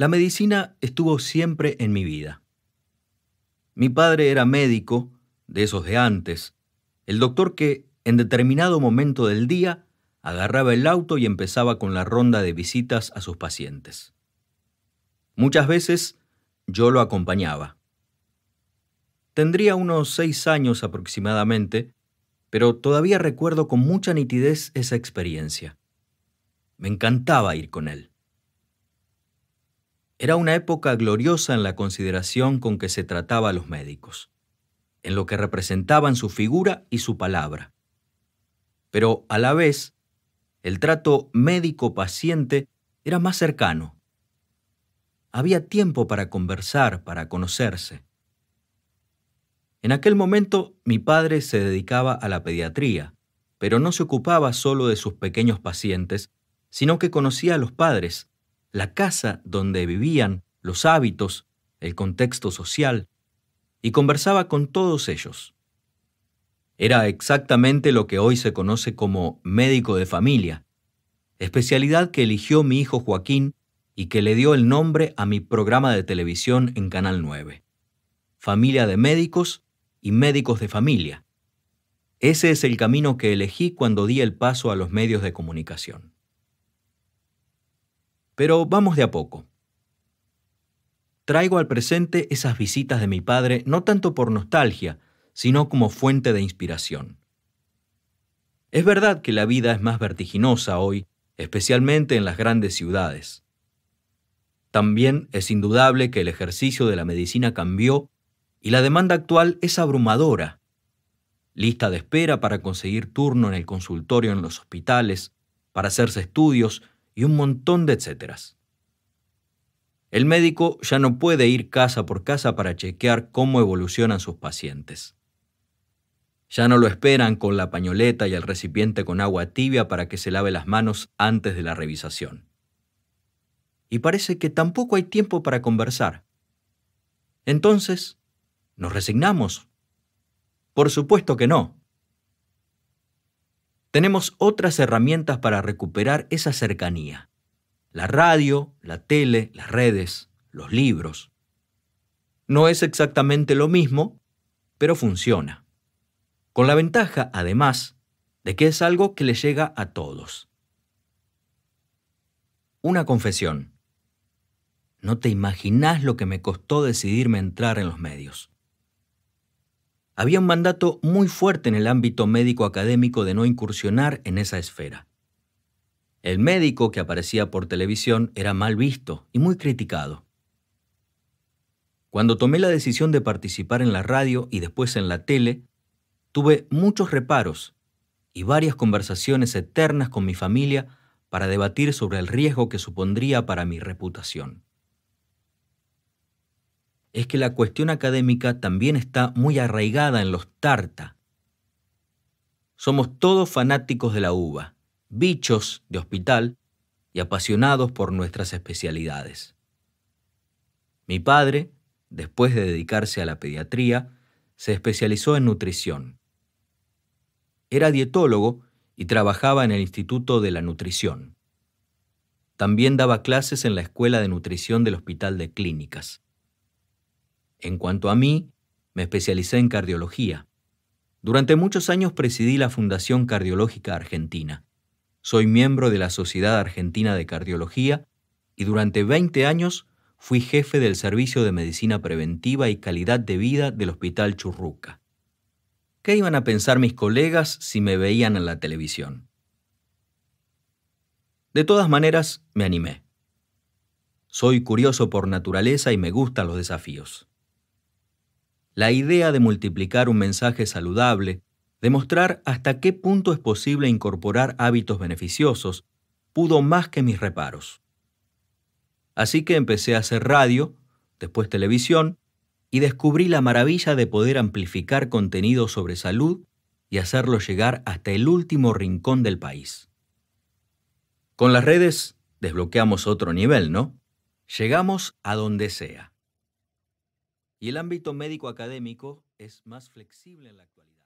La medicina estuvo siempre en mi vida. Mi padre era médico, de esos de antes, el doctor que en determinado momento del día agarraba el auto y empezaba con la ronda de visitas a sus pacientes. Muchas veces yo lo acompañaba. Tendría unos seis años aproximadamente, pero todavía recuerdo con mucha nitidez esa experiencia. Me encantaba ir con él. Era una época gloriosa en la consideración con que se trataba a los médicos, en lo que representaban su figura y su palabra. Pero a la vez, el trato médico-paciente era más cercano. Había tiempo para conversar, para conocerse. En aquel momento mi padre se dedicaba a la pediatría, pero no se ocupaba solo de sus pequeños pacientes, sino que conocía a los padres la casa donde vivían, los hábitos, el contexto social, y conversaba con todos ellos. Era exactamente lo que hoy se conoce como médico de familia, especialidad que eligió mi hijo Joaquín y que le dio el nombre a mi programa de televisión en Canal 9. Familia de médicos y médicos de familia. Ese es el camino que elegí cuando di el paso a los medios de comunicación pero vamos de a poco. Traigo al presente esas visitas de mi padre no tanto por nostalgia, sino como fuente de inspiración. Es verdad que la vida es más vertiginosa hoy, especialmente en las grandes ciudades. También es indudable que el ejercicio de la medicina cambió y la demanda actual es abrumadora. Lista de espera para conseguir turno en el consultorio en los hospitales, para hacerse estudios, y un montón de etcéteras. El médico ya no puede ir casa por casa para chequear cómo evolucionan sus pacientes. Ya no lo esperan con la pañoleta y el recipiente con agua tibia para que se lave las manos antes de la revisación. Y parece que tampoco hay tiempo para conversar. Entonces, ¿nos resignamos? Por supuesto que no tenemos otras herramientas para recuperar esa cercanía. La radio, la tele, las redes, los libros. No es exactamente lo mismo, pero funciona. Con la ventaja, además, de que es algo que le llega a todos. Una confesión. No te imaginás lo que me costó decidirme entrar en los medios había un mandato muy fuerte en el ámbito médico académico de no incursionar en esa esfera. El médico que aparecía por televisión era mal visto y muy criticado. Cuando tomé la decisión de participar en la radio y después en la tele, tuve muchos reparos y varias conversaciones eternas con mi familia para debatir sobre el riesgo que supondría para mi reputación es que la cuestión académica también está muy arraigada en los tarta. Somos todos fanáticos de la uva, bichos de hospital y apasionados por nuestras especialidades. Mi padre, después de dedicarse a la pediatría, se especializó en nutrición. Era dietólogo y trabajaba en el Instituto de la Nutrición. También daba clases en la Escuela de Nutrición del Hospital de Clínicas. En cuanto a mí, me especialicé en cardiología. Durante muchos años presidí la Fundación Cardiológica Argentina. Soy miembro de la Sociedad Argentina de Cardiología y durante 20 años fui jefe del Servicio de Medicina Preventiva y Calidad de Vida del Hospital Churruca. ¿Qué iban a pensar mis colegas si me veían en la televisión? De todas maneras, me animé. Soy curioso por naturaleza y me gustan los desafíos la idea de multiplicar un mensaje saludable, de mostrar hasta qué punto es posible incorporar hábitos beneficiosos, pudo más que mis reparos. Así que empecé a hacer radio, después televisión, y descubrí la maravilla de poder amplificar contenido sobre salud y hacerlo llegar hasta el último rincón del país. Con las redes desbloqueamos otro nivel, ¿no? Llegamos a donde sea. Y el ámbito médico académico es más flexible en la actualidad.